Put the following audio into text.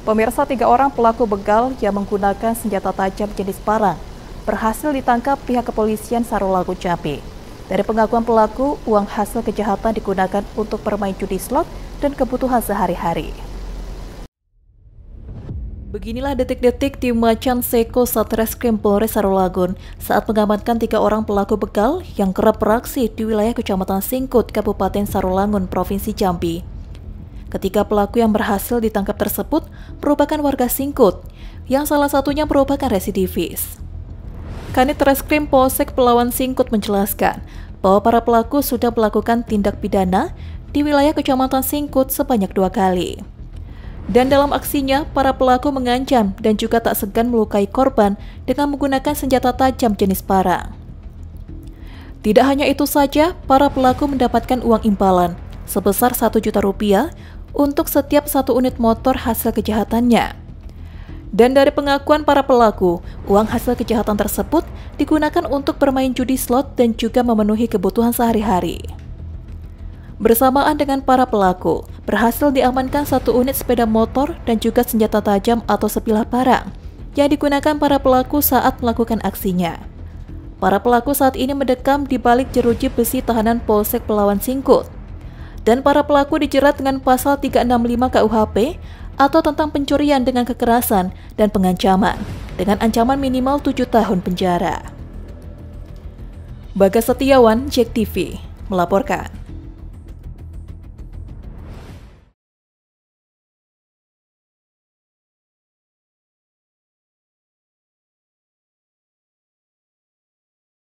Pemirsa tiga orang pelaku begal yang menggunakan senjata tajam jenis parang berhasil ditangkap pihak kepolisian Sarolaku Jambi. Dari pengakuan pelaku, uang hasil kejahatan digunakan untuk bermain judi slot dan kebutuhan sehari-hari. Beginilah detik-detik tim Macan Seko Satreskrim Polres Sarulagun saat mengamankan tiga orang pelaku begal yang kerap beraksi di wilayah Kecamatan Singkut, Kabupaten Sarulangun, Provinsi Jambi. Ketiga pelaku yang berhasil ditangkap tersebut merupakan warga Singkut, yang salah satunya merupakan residivis. Kanit Reskrim Polsek Pelawan Singkut menjelaskan bahwa para pelaku sudah melakukan tindak pidana di wilayah Kecamatan Singkut sebanyak dua kali. Dan dalam aksinya, para pelaku mengancam dan juga tak segan melukai korban dengan menggunakan senjata tajam jenis parang. Tidak hanya itu saja, para pelaku mendapatkan uang imbalan sebesar 1 juta rupiah untuk setiap satu unit motor hasil kejahatannya. Dan dari pengakuan para pelaku, uang hasil kejahatan tersebut digunakan untuk bermain judi slot dan juga memenuhi kebutuhan sehari-hari. Bersamaan dengan para pelaku, berhasil diamankan satu unit sepeda motor dan juga senjata tajam atau sepilah parang yang digunakan para pelaku saat melakukan aksinya. Para pelaku saat ini mendekam di balik jeruji besi tahanan Polsek Pelawan Singkut dan para pelaku dijerat dengan pasal 365 KUHP atau tentang pencurian dengan kekerasan dan pengancaman dengan ancaman minimal 7 tahun penjara. Bagas Setiawan, Jek TV, melaporkan.